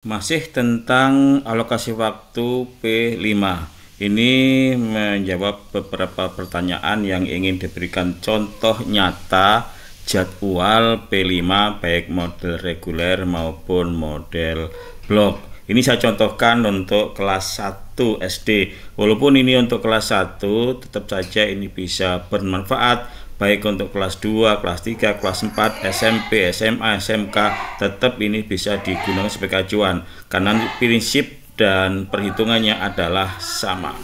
Masih tentang alokasi waktu P5. Ini menjawab beberapa pertanyaan yang ingin diberikan contoh nyata jadwal P5 baik model reguler maupun model blok. Ini saya contohkan untuk kelas 1 SD. Walaupun ini untuk kelas 1, tetap saja ini bisa bermanfaat baik untuk kelas 2, kelas 3, kelas 4, SMP, SMA, SMK tetap ini bisa digunakan sebagai acuan karena prinsip dan perhitungannya adalah sama.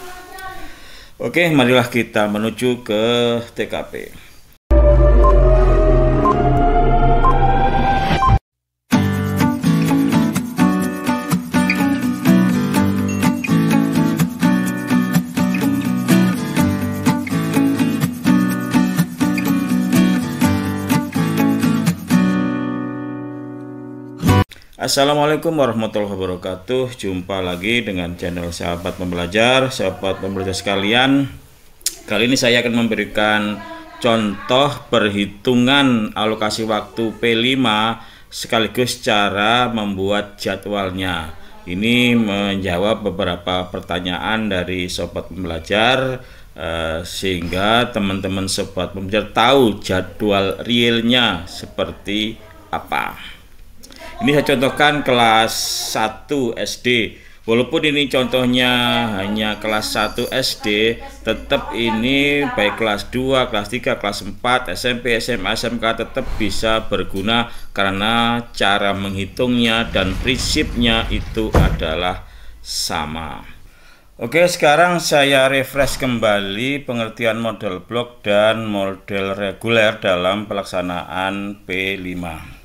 Oke, marilah kita menuju ke TKP. Assalamualaikum warahmatullahi wabarakatuh Jumpa lagi dengan channel sahabat pembelajar Sahabat pembelajar sekalian Kali ini saya akan memberikan contoh perhitungan alokasi waktu P5 Sekaligus cara membuat jadwalnya Ini menjawab beberapa pertanyaan dari sahabat pembelajar eh, sehingga teman-teman sahabat pembelajar tahu jadwal realnya seperti apa. Ini saya contohkan kelas 1 SD. Walaupun ini contohnya hanya kelas 1 SD, tetap ini baik kelas 2, kelas 3, kelas 4, SMP, SMA, SMK tetap bisa berguna karena cara menghitungnya dan prinsipnya itu adalah sama. Oke, sekarang saya refresh kembali pengertian model blok dan model reguler dalam pelaksanaan P5.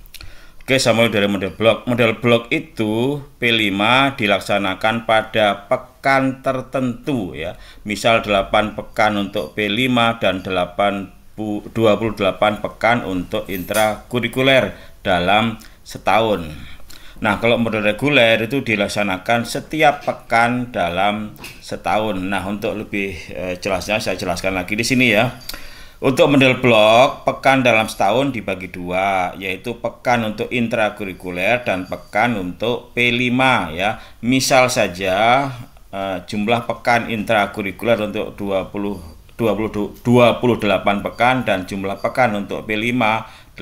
Oke, mulai dari model blok. Model blok itu P5 dilaksanakan pada pekan tertentu ya. Misal 8 pekan untuk P5 dan 8 28 pekan untuk intrakurikuler dalam setahun. Nah, kalau model reguler itu dilaksanakan setiap pekan dalam setahun. Nah, untuk lebih eh, jelasnya saya jelaskan lagi di sini ya. Untuk model blok, pekan dalam setahun dibagi dua, yaitu pekan untuk intrakurikuler dan pekan untuk P5 ya. Misal saja uh, jumlah pekan intrakurikuler untuk 20 20 28 pekan dan jumlah pekan untuk P5 8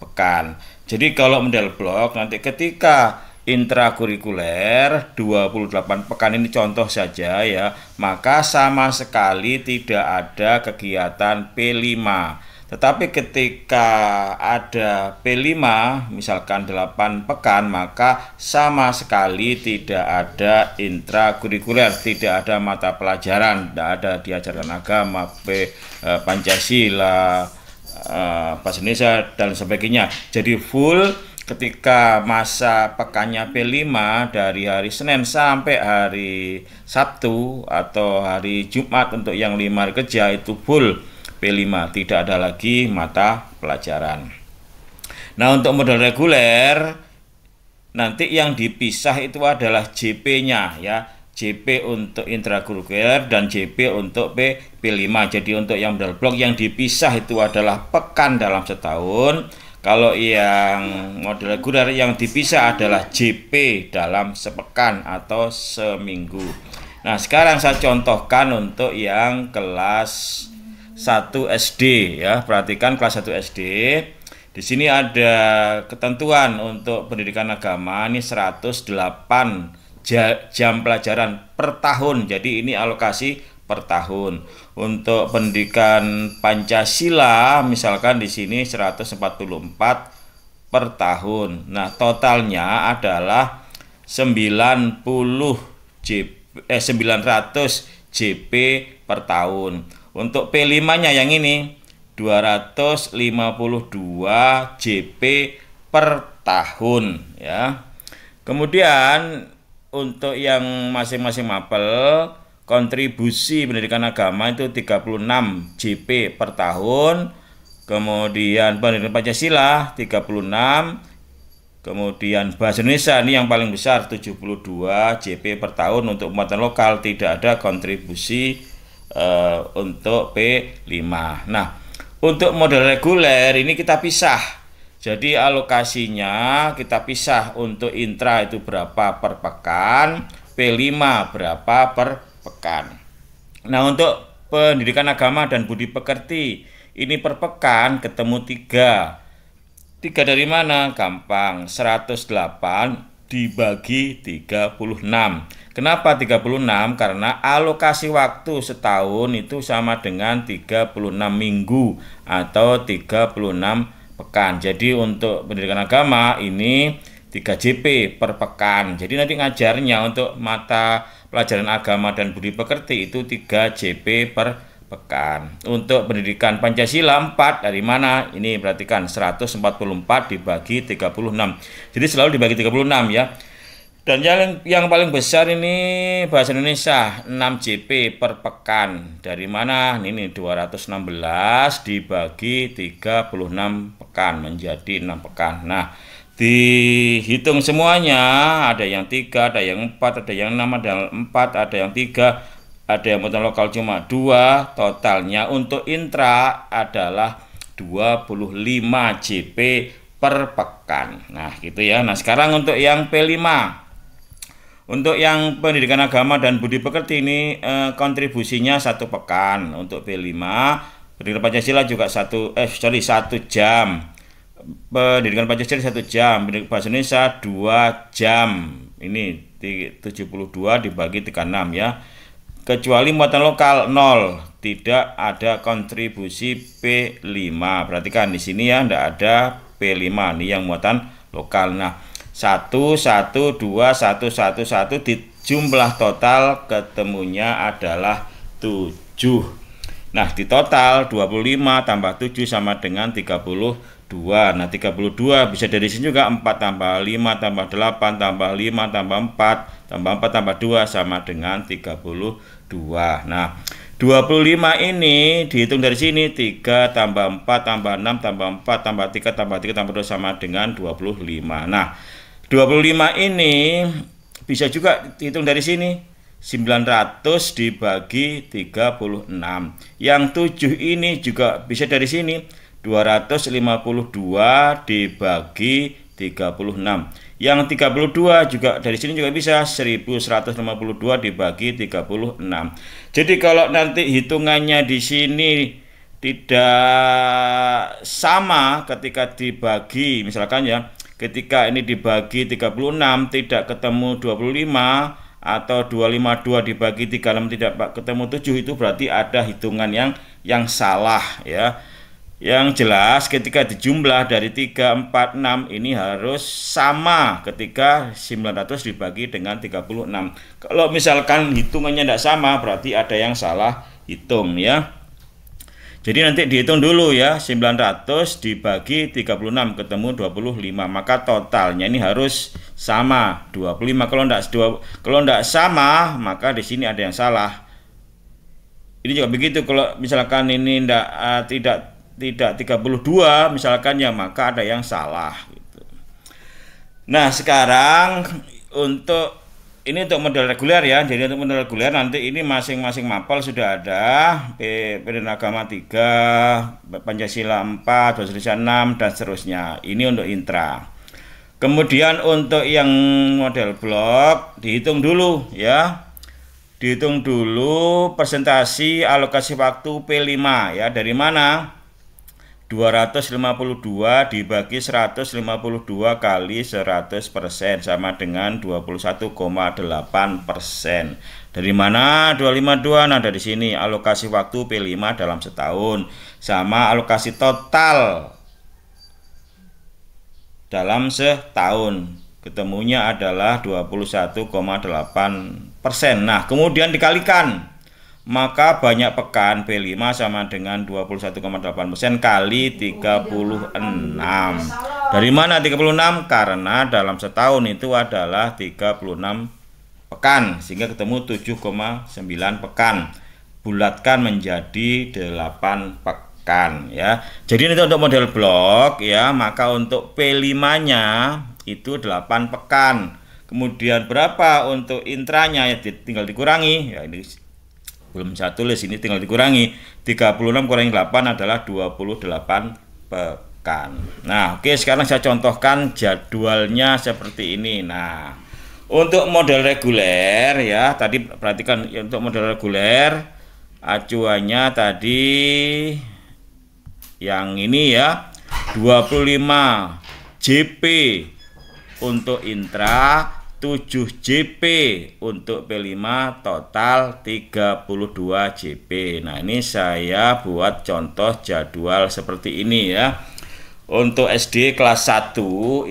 pekan. Jadi kalau model blok nanti ketika intrakurikuler 28 pekan ini contoh saja ya, maka sama sekali tidak ada kegiatan P5. Tetapi ketika ada P5 misalkan 8 pekan maka sama sekali tidak ada intrakurikuler, tidak ada mata pelajaran, tidak ada diajarkan agama, P, eh, Pancasila, eh, bahasa Indonesia dan sebagainya. Jadi full ketika masa pekannya P5 dari hari Senin sampai hari Sabtu atau hari Jumat untuk yang lima kerja itu full P5 tidak ada lagi mata pelajaran nah untuk modal reguler nanti yang dipisah itu adalah JP nya ya JP untuk intrakurikuler dan JP untuk P, P5 jadi untuk yang modal blok yang dipisah itu adalah pekan dalam setahun kalau yang model reguler yang dipisah adalah JP dalam sepekan atau seminggu. Nah, sekarang saya contohkan untuk yang kelas 1 SD ya. Perhatikan kelas 1 SD. Di sini ada ketentuan untuk pendidikan agama ini 108 jam pelajaran per tahun. Jadi ini alokasi per tahun untuk pendidikan Pancasila misalkan di sini 144 per tahun. Nah, totalnya adalah 90 JP eh 900 JP per tahun. Untuk P5-nya yang ini 252 JP per tahun ya. Kemudian untuk yang masing-masing mapel kontribusi pendidikan agama itu 36 JP per tahun kemudian pendidikan Pancasila 36 kemudian bahasa Indonesia ini yang paling besar 72 JP per tahun untuk muatan lokal tidak ada kontribusi uh, untuk P5 nah untuk model reguler ini kita pisah jadi alokasinya kita pisah untuk intra itu berapa per pekan P5 berapa per pekan. Nah, untuk pendidikan agama dan budi pekerti, ini per pekan ketemu tiga. Tiga dari mana? Gampang, 108 dibagi 36. Kenapa 36? Karena alokasi waktu setahun itu sama dengan 36 minggu atau 36 pekan. Jadi untuk pendidikan agama ini 3 JP per pekan. Jadi nanti ngajarnya untuk mata pelajaran agama dan budi pekerti itu 3 JP per pekan. Untuk pendidikan Pancasila 4 dari mana? Ini perhatikan 144 dibagi 36. Jadi selalu dibagi 36 ya. Dan yang yang paling besar ini bahasa Indonesia 6 JP per pekan. Dari mana? Ini 216 dibagi 36 pekan menjadi 6 pekan. Nah, dihitung semuanya ada yang tiga ada yang empat ada yang enam ada yang empat ada yang tiga ada yang motor lokal cuma dua totalnya untuk intra adalah 25 JP per pekan nah gitu ya nah sekarang untuk yang P5 untuk yang pendidikan agama dan budi pekerti ini eh, kontribusinya satu pekan untuk P5 pendidikan Pancasila juga satu eh sorry satu jam pendidikan Pancasila satu jam, pendidikan bahasa Indonesia dua jam. Ini 72 dibagi 36 ya. Kecuali muatan lokal 0, tidak ada kontribusi P5. Perhatikan di sini ya, tidak ada P5 ini yang muatan lokal. Nah, 1 1 2 satu 1 1 di jumlah total ketemunya adalah 7. Nah, di total 25 tambah 7 sama dengan puluh. 2 Nah 32 bisa dari sini juga 4 tambah 5 tambah 8 tambah 5 tambah 4 Tambah 4 tambah 2 sama dengan 32 Nah 25 ini dihitung dari sini 3 tambah 4 tambah 6 tambah 4 tambah 3 tambah 3 tambah 2 sama dengan 25 Nah 25 ini bisa juga dihitung dari sini 900 dibagi 36 yang 7 ini juga bisa dari sini 252 dibagi 36 yang 32 juga dari sini juga bisa 1152 dibagi 36 jadi kalau nanti hitungannya di sini tidak sama ketika dibagi misalkan ya ketika ini dibagi 36 tidak ketemu 25 atau 252 dibagi 36 tidak ketemu 7 itu berarti ada hitungan yang yang salah ya yang jelas ketika dijumlah dari 346 ini harus sama ketika 900 dibagi dengan 36. Kalau misalkan hitungannya tidak sama berarti ada yang salah hitung ya. Jadi nanti dihitung dulu ya 900 dibagi 36 ketemu 25 maka totalnya ini harus sama 25 kalau tidak kalau tidak sama maka di sini ada yang salah. Ini juga begitu kalau misalkan ini eh, tidak uh, tidak tidak 32 misalkan ya maka ada yang salah gitu. Nah, sekarang untuk ini untuk model reguler ya. Jadi untuk model reguler nanti ini masing-masing mapel sudah ada Pendidikan Agama 3, Pancasila 4, Bahasa 6 dan seterusnya. Ini untuk intra. Kemudian untuk yang model blok dihitung dulu ya dihitung dulu presentasi alokasi waktu P5 ya dari mana 252 dibagi 152 kali 100 persen sama dengan 21,8 persen. Dari mana 252? Nah dari sini alokasi waktu P5 dalam setahun sama alokasi total dalam setahun. Ketemunya adalah 21,8 persen. Nah kemudian dikalikan maka banyak pekan P5 sama dengan 21,8% kali 36. Dari mana 36? Karena dalam setahun itu adalah 36 pekan sehingga ketemu 7,9 pekan. Bulatkan menjadi 8 pekan ya. Jadi ini untuk model blok ya, maka untuk P5-nya itu 8 pekan. Kemudian berapa untuk intranya ya tinggal dikurangi ya ini belum saya tulis ini tinggal dikurangi 36 kurangi 8 adalah 28 pekan nah oke okay, sekarang saya contohkan jadwalnya seperti ini nah untuk model reguler ya tadi perhatikan ya, untuk model reguler acuannya tadi yang ini ya 25 JP untuk intra 7 JP untuk P5 total 32 JP nah ini saya buat contoh jadwal seperti ini ya untuk SD kelas 1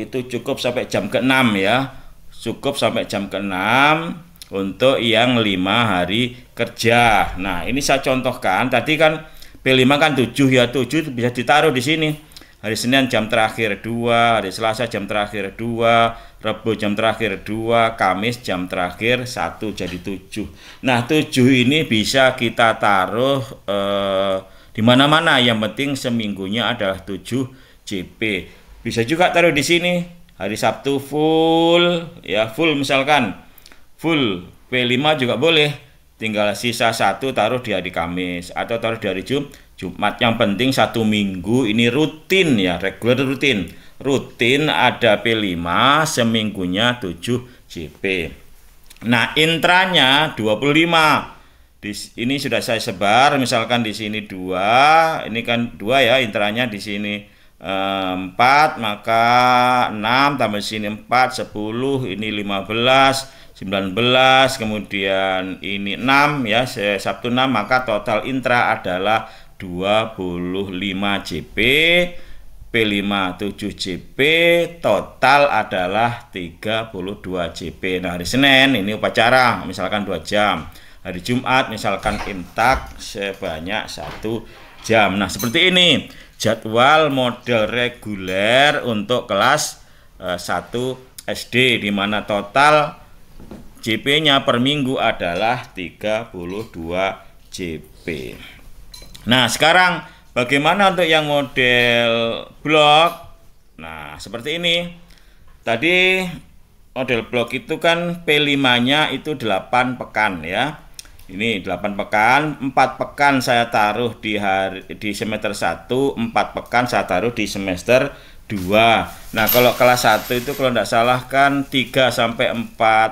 itu cukup sampai jam ke-6 ya cukup sampai jam ke-6 untuk yang 5 hari kerja nah ini saya contohkan tadi kan P5 kan 7 ya 7 bisa ditaruh di sini hari Senin jam terakhir 2 hari Selasa jam terakhir 2 Rebo jam terakhir 2, Kamis jam terakhir 1 jadi 7. Nah, 7 ini bisa kita taruh eh, di mana-mana. Yang penting seminggunya adalah 7 JP. Bisa juga taruh di sini. Hari Sabtu full ya, full misalkan. Full P5 juga boleh. Tinggal sisa satu taruh di hari Kamis atau taruh di hari Jum Jumat. Yang penting satu minggu ini rutin ya, regular rutin rutin ada P5 seminggunya 7 JP. Nah, intranya 25. Di, ini sudah saya sebar, misalkan di sini 2, ini kan 2 ya intranya di sini 4, eh, maka 6 tambah sini 4, 10, ini 15, 19, kemudian ini 6 ya, Sabtu 6, maka total intra adalah 25 JP P57JP total adalah 32JP. Nah, hari Senin ini upacara misalkan 2 jam. Hari Jumat misalkan intak sebanyak 1 jam. Nah, seperti ini jadwal model reguler untuk kelas eh, 1 SD di mana total JP-nya per minggu adalah 32 JP. Nah, sekarang Bagaimana untuk yang model blok? Nah, seperti ini. Tadi model blok itu kan P5-nya itu 8 pekan ya. Ini 8 pekan, 4 pekan saya taruh di hari, di semester 1, 4 pekan saya taruh di semester 2. Nah, kalau kelas 1 itu kalau tidak salah kan 3 sampai 4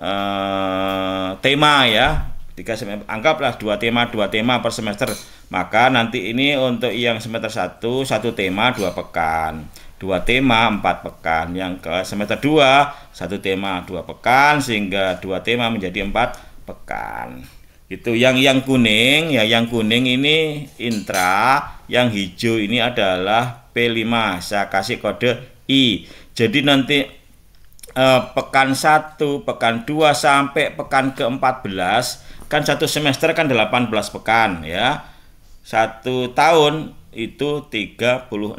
eh, tema ya. 3 sampai anggaplah 2 tema, 2 tema per semester maka nanti ini untuk yang semester 1 satu tema dua pekan, dua tema empat pekan. Yang ke semester 2 satu tema dua pekan sehingga dua tema menjadi empat pekan. Itu yang yang kuning ya yang kuning ini intra, yang hijau ini adalah P5. Saya kasih kode I. Jadi nanti eh, pekan 1, pekan 2 sampai pekan ke-14 kan satu semester kan 18 pekan ya satu tahun itu 36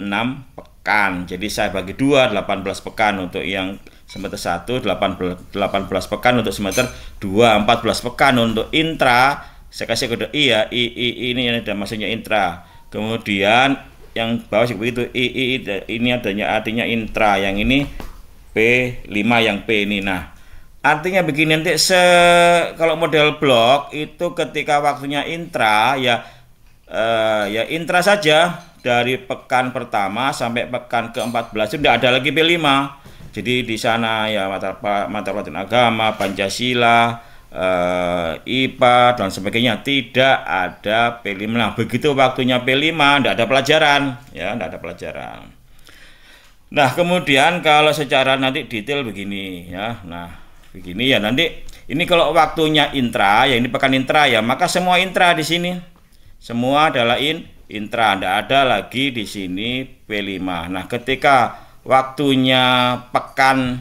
pekan jadi saya bagi dua 18 pekan untuk yang semester 1 18, 18 pekan untuk semester 2 14 pekan untuk intra saya kasih kode I ya I, I ini yang ada maksudnya intra kemudian yang bawah seperti itu I, I, I ini adanya artinya intra yang ini P5 yang P ini nah artinya begini nanti se kalau model blok itu ketika waktunya intra ya uh, ya intra saja dari pekan pertama sampai pekan ke-14 sudah tidak ada lagi P5. Jadi di sana ya mata mata pelajaran agama, Pancasila, uh, eh, IPA dan sebagainya tidak ada P5. Nah, begitu waktunya P5 tidak ada pelajaran ya, tidak ada pelajaran. Nah, kemudian kalau secara nanti detail begini ya. Nah, begini ya nanti ini kalau waktunya intra ya ini pekan intra ya, maka semua intra di sini semua adalah in intra, tidak ada lagi di sini P5. Nah, ketika waktunya pekan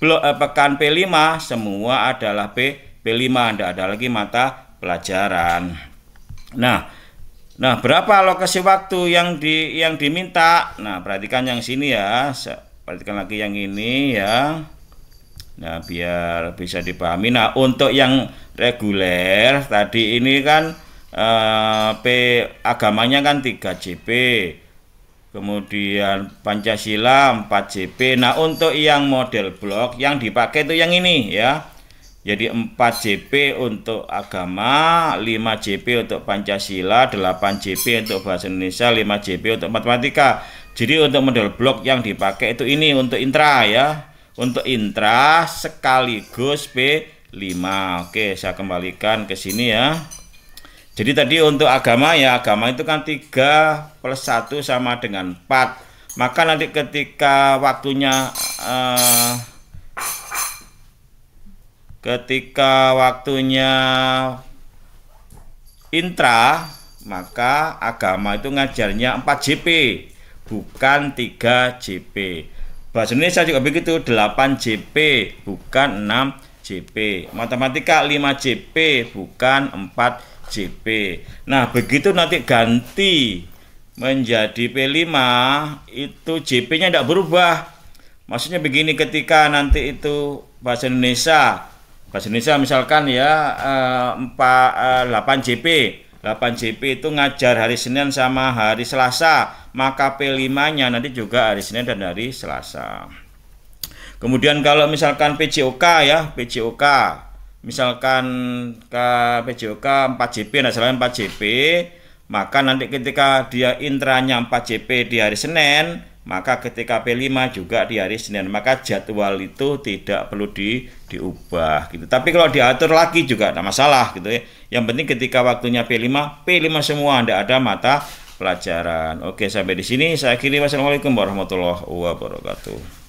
eh, pekan P5 semua adalah P P5, tidak ada lagi mata pelajaran. Nah, nah berapa lokasi waktu yang di yang diminta? Nah, perhatikan yang sini ya. Perhatikan lagi yang ini ya. Nah, biar bisa dipahami. Nah, untuk yang reguler tadi ini kan uh, P agamanya kan 3 JP kemudian Pancasila 4 JP nah untuk yang model blok yang dipakai itu yang ini ya jadi 4 JP untuk agama, 5 JP untuk Pancasila, 8 JP untuk bahasa Indonesia, 5 JP untuk matematika. Jadi untuk model blok yang dipakai itu ini untuk intra ya. Untuk intra sekaligus P5. Oke, saya kembalikan ke sini ya. Jadi tadi untuk agama ya agama itu kan 3 plus 1 sama dengan 4 Maka nanti ketika waktunya eh, Ketika waktunya intra Maka agama itu ngajarnya 4 JP Bukan 3 JP Bahasa Indonesia juga begitu 8 JP bukan 6 JP JP. Matematika 5 JP bukan 4 JP. Nah, begitu nanti ganti menjadi P5 itu JP-nya tidak berubah. Maksudnya begini ketika nanti itu bahasa Indonesia bahasa Indonesia misalkan ya eh, 4 8 JP. 8 JP itu ngajar hari Senin sama hari Selasa, maka P5-nya nanti juga hari Senin dan hari Selasa. Kemudian kalau misalkan PJOK ya, PJOK misalkan ke PJOK 4JP nah selain 4JP maka nanti ketika dia intranya 4JP di hari Senin maka ketika P5 juga di hari Senin maka jadwal itu tidak perlu di diubah gitu tapi kalau diatur lagi juga tidak masalah gitu ya yang penting ketika waktunya P5 P5 semua tidak ada mata pelajaran oke sampai di sini saya akhiri wassalamualaikum warahmatullahi wabarakatuh